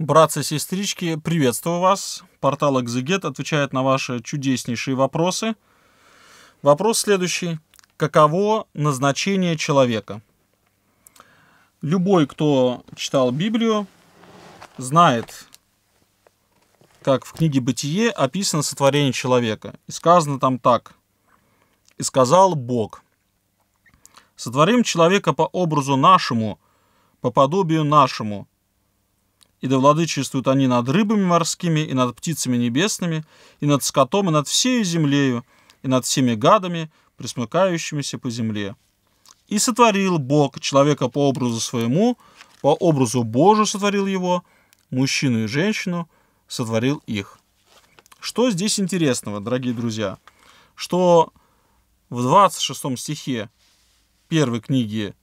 Братцы-сестрички, приветствую вас. Портал Экзегет отвечает на ваши чудеснейшие вопросы. Вопрос следующий. Каково назначение человека? Любой, кто читал Библию, знает, как в книге «Бытие» описано сотворение человека. И сказано там так. «И сказал Бог, сотворим человека по образу нашему, по подобию нашему – и да владычествуют они над рыбами морскими, и над птицами небесными, и над скотом, и над всею землею, и над всеми гадами, присмыкающимися по земле. И сотворил Бог человека по образу своему, по образу Божию сотворил его, мужчину и женщину сотворил их. Что здесь интересного, дорогие друзья? Что в 26 стихе первой книги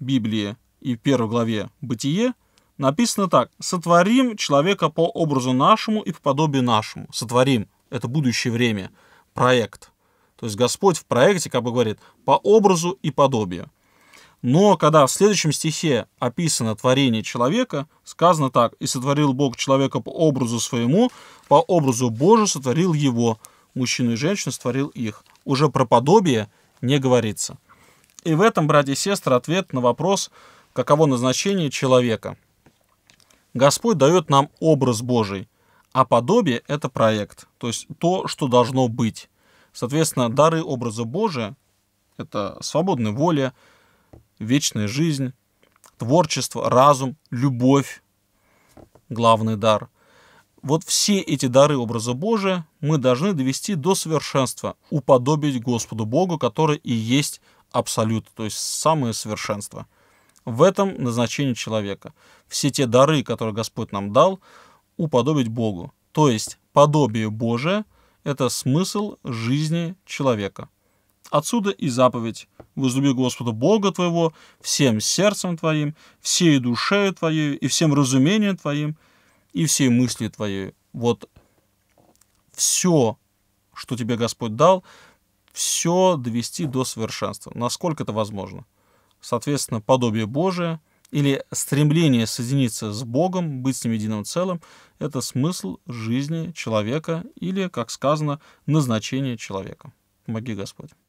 Библии и в первой главе «Бытие» написано так. «Сотворим человека по образу нашему и по подобию нашему». Сотворим. Это будущее время. Проект. То есть Господь в проекте как бы говорит по образу и подобию. Но когда в следующем стихе описано творение человека, сказано так. «И сотворил Бог человека по образу своему, по образу Божию сотворил его. Мужчину и женщину сотворил их». Уже про подобие не говорится. И в этом, братья и сестры, ответ на вопрос, каково назначение человека – Господь дает нам образ Божий, а подобие – это проект, то есть то, что должно быть. Соответственно, дары образа Божия – это свободная воля, вечная жизнь, творчество, разум, любовь, главный дар. Вот все эти дары образа Божия мы должны довести до совершенства, уподобить Господу Богу, который и есть абсолют, то есть самое совершенство – в этом назначение человека. Все те дары, которые Господь нам дал, уподобить Богу. То есть подобие Божие – это смысл жизни человека. Отсюда и заповедь «Возлюби Господа Бога твоего всем сердцем твоим, всей душею твоей и всем разумением твоим, и всей мыслью твоей». Вот все, что тебе Господь дал, все довести до совершенства, насколько это возможно – соответственно, подобие Божие или стремление соединиться с Богом, быть с Ним единым целым, это смысл жизни человека или, как сказано, назначение человека. Помоги Господь.